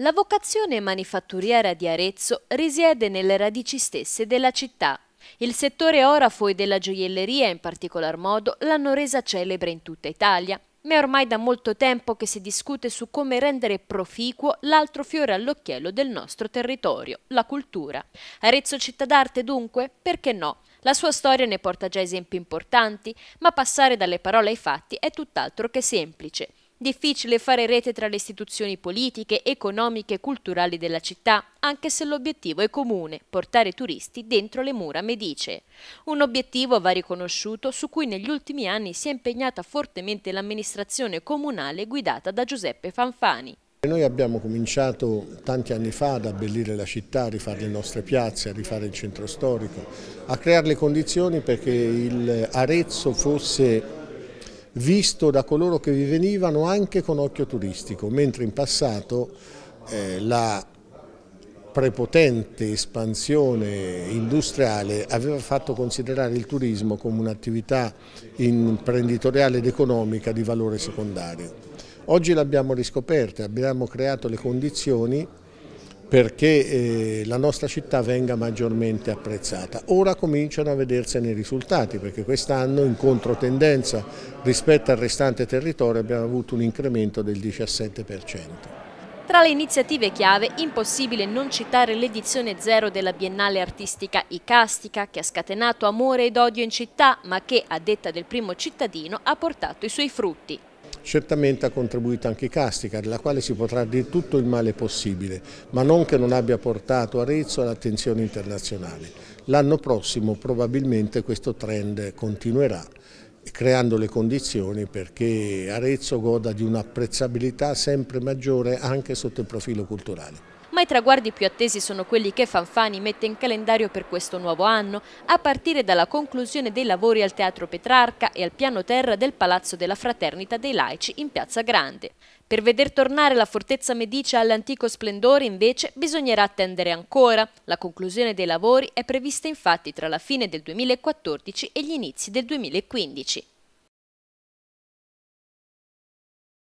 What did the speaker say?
La vocazione manifatturiera di Arezzo risiede nelle radici stesse della città. Il settore orafo e della gioielleria in particolar modo l'hanno resa celebre in tutta Italia, ma è ormai da molto tempo che si discute su come rendere proficuo l'altro fiore all'occhiello del nostro territorio, la cultura. Arezzo città d'arte dunque? Perché no? La sua storia ne porta già esempi importanti, ma passare dalle parole ai fatti è tutt'altro che semplice. Difficile fare rete tra le istituzioni politiche, economiche e culturali della città, anche se l'obiettivo è comune, portare turisti dentro le mura Medice. Un obiettivo, va riconosciuto, su cui negli ultimi anni si è impegnata fortemente l'amministrazione comunale guidata da Giuseppe Fanfani. Noi abbiamo cominciato tanti anni fa ad abbellire la città, a rifare le nostre piazze, a rifare il centro storico, a creare le condizioni perché il Arezzo fosse visto da coloro che vi venivano anche con occhio turistico, mentre in passato eh, la prepotente espansione industriale aveva fatto considerare il turismo come un'attività imprenditoriale ed economica di valore secondario. Oggi l'abbiamo riscoperta, abbiamo creato le condizioni perché eh, la nostra città venga maggiormente apprezzata. Ora cominciano a vedersene i risultati perché quest'anno in controtendenza rispetto al restante territorio abbiamo avuto un incremento del 17%. Tra le iniziative chiave, impossibile non citare l'edizione zero della Biennale artistica Icastica, che ha scatenato amore ed odio in città, ma che, a detta del primo cittadino, ha portato i suoi frutti certamente ha contribuito anche Castica, della quale si potrà dire tutto il male possibile, ma non che non abbia portato Arezzo all'attenzione internazionale. L'anno prossimo probabilmente questo trend continuerà creando le condizioni perché Arezzo goda di un'apprezzabilità sempre maggiore anche sotto il profilo culturale ma i traguardi più attesi sono quelli che Fanfani mette in calendario per questo nuovo anno, a partire dalla conclusione dei lavori al Teatro Petrarca e al piano terra del Palazzo della Fraternita dei Laici in Piazza Grande. Per veder tornare la fortezza Medicia all'antico splendore invece bisognerà attendere ancora. La conclusione dei lavori è prevista infatti tra la fine del 2014 e gli inizi del 2015.